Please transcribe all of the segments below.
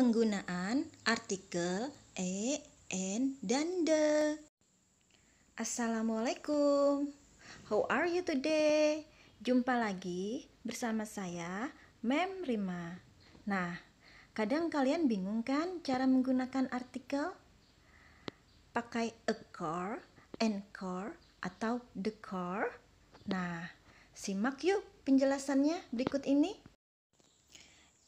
Penggunaan artikel e, n, dan de. Assalamualaikum. How are you today? Jumpa lagi bersama saya, Mem Rima. Nah, kadang kalian bingung kan cara menggunakan artikel? Pakai a car, an car, atau the car? Nah, simak yuk penjelasannya berikut ini.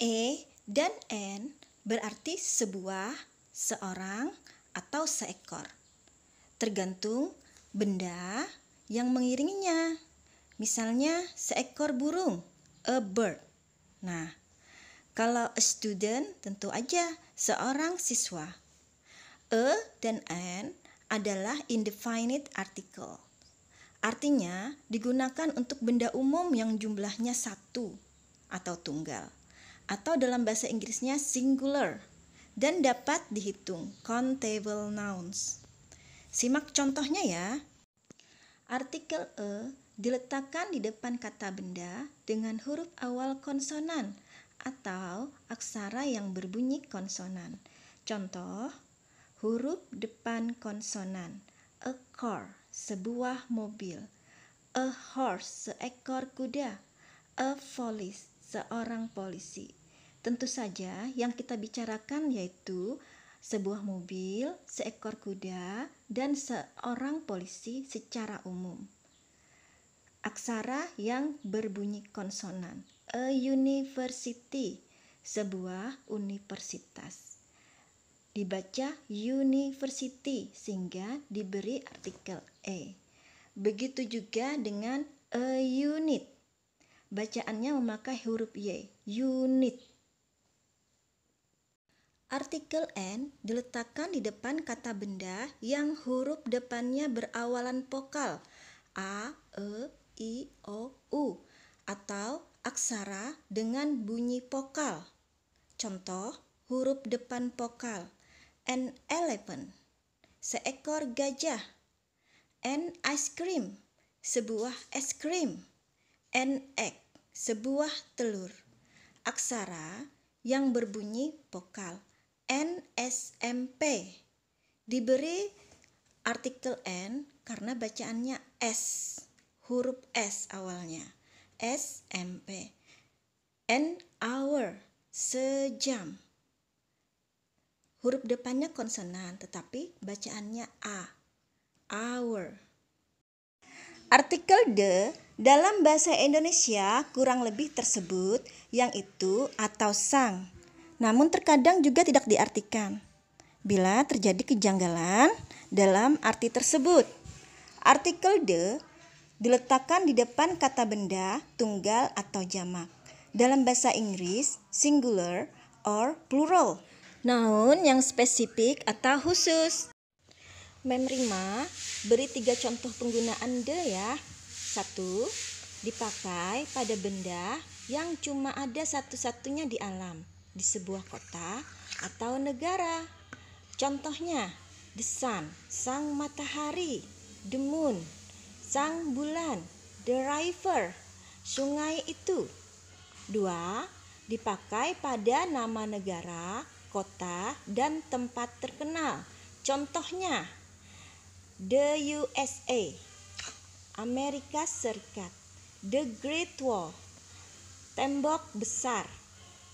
E dan N berarti sebuah, seorang, atau seekor. Tergantung benda yang mengiringinya. Misalnya seekor burung, a bird. Nah, kalau a student tentu aja seorang siswa. A dan an adalah indefinite article. Artinya digunakan untuk benda umum yang jumlahnya satu atau tunggal atau dalam bahasa Inggrisnya singular dan dapat dihitung countable nouns. Simak contohnya ya. Artikel e diletakkan di depan kata benda dengan huruf awal konsonan atau aksara yang berbunyi konsonan. Contoh, huruf depan konsonan, a car, sebuah mobil, a horse, seekor kuda, a police, seorang polisi. Tentu saja yang kita bicarakan yaitu sebuah mobil, seekor kuda, dan seorang polisi secara umum. Aksara yang berbunyi konsonan, a university, sebuah universitas. Dibaca university sehingga diberi artikel e. Begitu juga dengan a unit. Bacaannya memakai huruf y, unit Artikel N diletakkan di depan kata benda yang huruf depannya berawalan vokal A, E, I, O, U atau aksara dengan bunyi vokal. Contoh huruf depan vokal an elephant seekor gajah an ice cream sebuah es krim an egg sebuah telur aksara yang berbunyi vokal NSMP diberi artikel N karena bacaannya S, huruf S awalnya. SMP. N hour, sejam. Huruf depannya konsonan tetapi bacaannya A. Hour. Artikel de dalam bahasa Indonesia kurang lebih tersebut yang itu atau sang namun terkadang juga tidak diartikan. Bila terjadi kejanggalan dalam arti tersebut, artikel de diletakkan di depan kata benda, tunggal atau jamak. Dalam bahasa Inggris, singular or plural. Noun yang spesifik atau khusus. Memrima, beri tiga contoh penggunaan de ya. Satu, dipakai pada benda yang cuma ada satu-satunya di alam di sebuah kota atau negara. Contohnya, the sun, sang matahari, the moon, sang bulan, the river, sungai itu. Dua, dipakai pada nama negara, kota, dan tempat terkenal. Contohnya, the USA, Amerika Serikat, the Great Wall, tembok besar,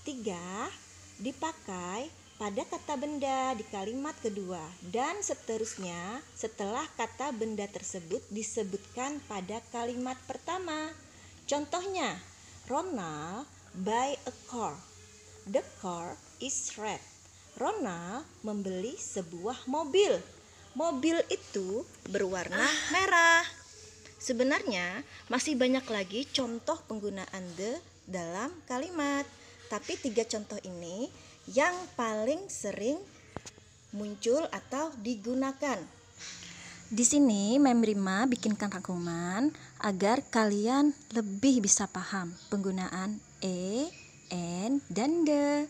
Tiga, dipakai pada kata benda di kalimat kedua dan seterusnya setelah kata benda tersebut disebutkan pada kalimat pertama. Contohnya, Ronald buy a car. The car is red. Ronald membeli sebuah mobil. Mobil itu berwarna ah. merah. Sebenarnya masih banyak lagi contoh penggunaan the dalam kalimat. Tapi tiga contoh ini yang paling sering muncul atau digunakan. Di sini Memrima bikinkan rangkuman agar kalian lebih bisa paham penggunaan e, n, dan de.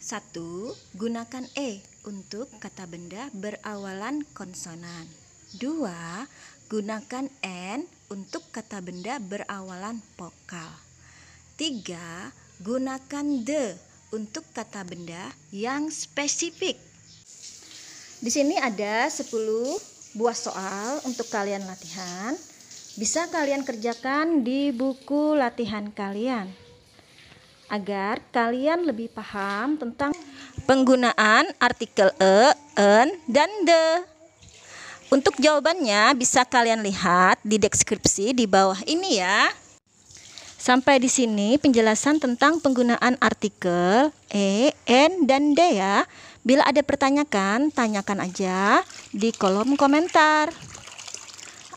Satu, Gunakan e untuk kata benda berawalan konsonan. Dua, Gunakan n untuk kata benda berawalan vokal. Tiga. Gunakan the untuk kata benda yang spesifik. Di sini ada 10 buah soal untuk kalian latihan. Bisa kalian kerjakan di buku latihan kalian agar kalian lebih paham tentang penggunaan artikel e, en, dan de. Untuk jawabannya bisa kalian lihat di deskripsi di bawah ini ya. Sampai di sini penjelasan tentang penggunaan artikel E, N, dan D ya. Bila ada pertanyaan, tanyakan aja di kolom komentar.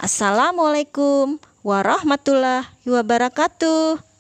Assalamualaikum warahmatullahi wabarakatuh.